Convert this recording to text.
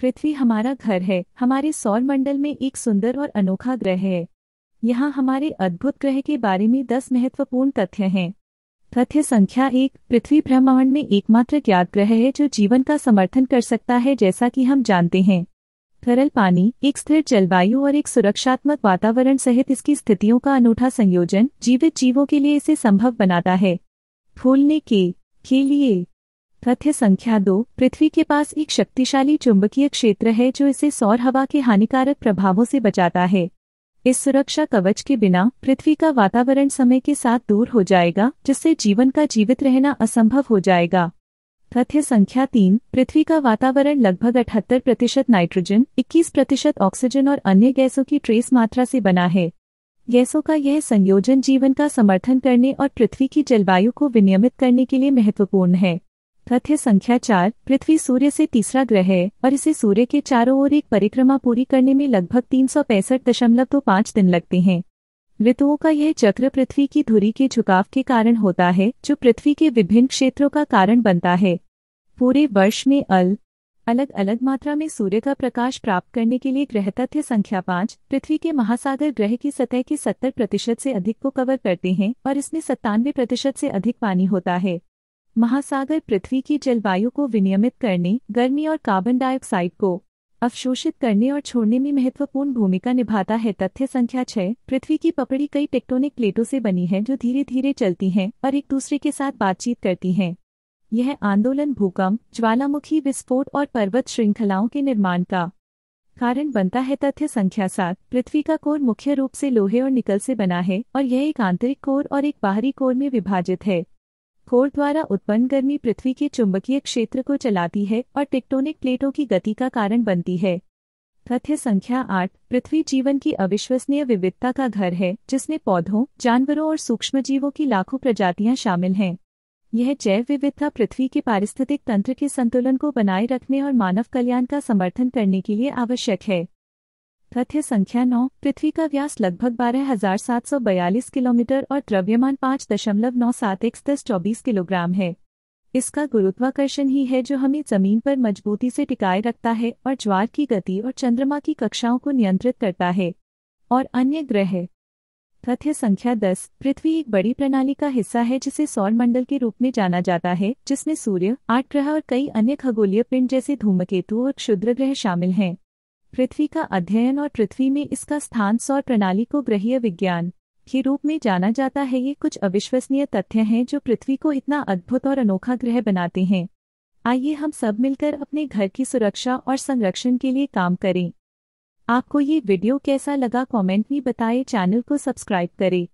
पृथ्वी हमारा घर है हमारे सौर मंडल में एक सुंदर और अनोखा ग्रह है यहाँ हमारे अद्भुत ग्रह के बारे में दस महत्वपूर्ण तथ्य हैं तथ्य संख्या एक पृथ्वी ब्रह्मांड में एकमात्र ज्ञात ग्रह है जो जीवन का समर्थन कर सकता है जैसा कि हम जानते हैं तरल पानी एक स्थिर जलवायु और एक सुरक्षात्मक वातावरण सहित इसकी स्थितियों का अनूठा संयोजन जीवित जीवों के लिए इसे संभव बनाता है फूलने के के लिए तथ्य संख्या दो पृथ्वी के पास एक शक्तिशाली चुंबकीय क्षेत्र है जो इसे सौर हवा के हानिकारक प्रभावों से बचाता है इस सुरक्षा कवच के बिना पृथ्वी का वातावरण समय के साथ दूर हो जाएगा जिससे जीवन का जीवित रहना असंभव हो जाएगा तथ्य संख्या तीन पृथ्वी का वातावरण लगभग अठहत्तर प्रतिशत नाइट्रोजन इक्कीस प्रतिशत ऑक्सीजन और अन्य गैसों की ट्रेस मात्रा से बना है गैसों का यह संयोजन जीवन का समर्थन करने और पृथ्वी की जलवायु को विनियमित करने के लिए महत्वपूर्ण है तथ्य संख्या चार पृथ्वी सूर्य से तीसरा ग्रह है और इसे सूर्य के चारों ओर एक परिक्रमा पूरी करने में लगभग तीन सौ पैंसठ दशमलव दो पाँच दिन लगते हैं ऋतुओं का यह चक्र पृथ्वी की धुरी के झुकाव के कारण होता है जो पृथ्वी के विभिन्न क्षेत्रों का कारण बनता है पूरे वर्ष में अल अलग अलग मात्रा में सूर्य का प्रकाश प्राप्त करने के लिए ग्रह तथ्य संख्या पाँच पृथ्वी के महासागर ग्रह की सतह के सत्तर प्रतिशत से अधिक को कवर करते हैं और इसमें सत्तानवे प्रतिशत से अधिक पानी होता है महासागर पृथ्वी की जलवायु को विनियमित करने गर्मी और कार्बन डाइऑक्साइड को अवशोषित करने और छोड़ने में महत्वपूर्ण भूमिका निभाता है तथ्य संख्या छह पृथ्वी की पपड़ी कई टेक्टोनिक प्लेटों से बनी है जो धीरे धीरे चलती हैं और एक दूसरे के साथ बातचीत करती हैं यह आंदोलन भूकंप ज्वालामुखी विस्फोट और पर्वत श्रृंखलाओं के निर्माण का कारण बनता है तथ्य संख्या सात पृथ्वी का कोर मुख्य रूप से लोहे और निकल से बना है और यह एक आंतरिक कोर और एक बाहरी कोर में विभाजित है खोर द्वारा उत्पन्न गर्मी पृथ्वी के चुंबकीय क्षेत्र को चलाती है और टेक्टोनिक प्लेटों की गति का कारण बनती है तथ्य संख्या आठ पृथ्वी जीवन की अविश्वसनीय विविधता का घर है जिसमें पौधों जानवरों और सूक्ष्म जीवों की लाखों प्रजातियां शामिल हैं यह जैव विविधता पृथ्वी के पारिस्थितिक तंत्र के संतुलन को बनाए रखने और मानव कल्याण का समर्थन करने के लिए आवश्यक है तथ्य संख्या नौ पृथ्वी का व्यास लगभग बारह हजार सात सौ बयालीस किलोमीटर और द्रव्यमान पाँच दशमलव नौ सात एक दस चौबीस किलोग्राम है इसका गुरुत्वाकर्षण ही है जो हमें जमीन पर मजबूती से टिकाए रखता है और ज्वार की गति और चंद्रमा की कक्षाओं को नियंत्रित करता है और अन्य ग्रह तथ्य संख्या दस पृथ्वी एक बड़ी प्रणाली का हिस्सा है जिसे सौर मंडल के रूप में जाना जाता है जिसमें सूर्य आठ ग्रह और कई अन्य खगोलीय पिंड जैसे धूमकेतु और क्षुद्र ग्रह शामिल हैं पृथ्वी का अध्ययन और पृथ्वी में इसका स्थान सौर प्रणाली को ग्रहीय विज्ञान के रूप में जाना जाता है ये कुछ अविश्वसनीय तथ्य हैं जो पृथ्वी को इतना अद्भुत और अनोखा ग्रह बनाते हैं आइए हम सब मिलकर अपने घर की सुरक्षा और संरक्षण के लिए काम करें आपको ये वीडियो कैसा लगा कमेंट में बताएं चैनल को सब्सक्राइब करें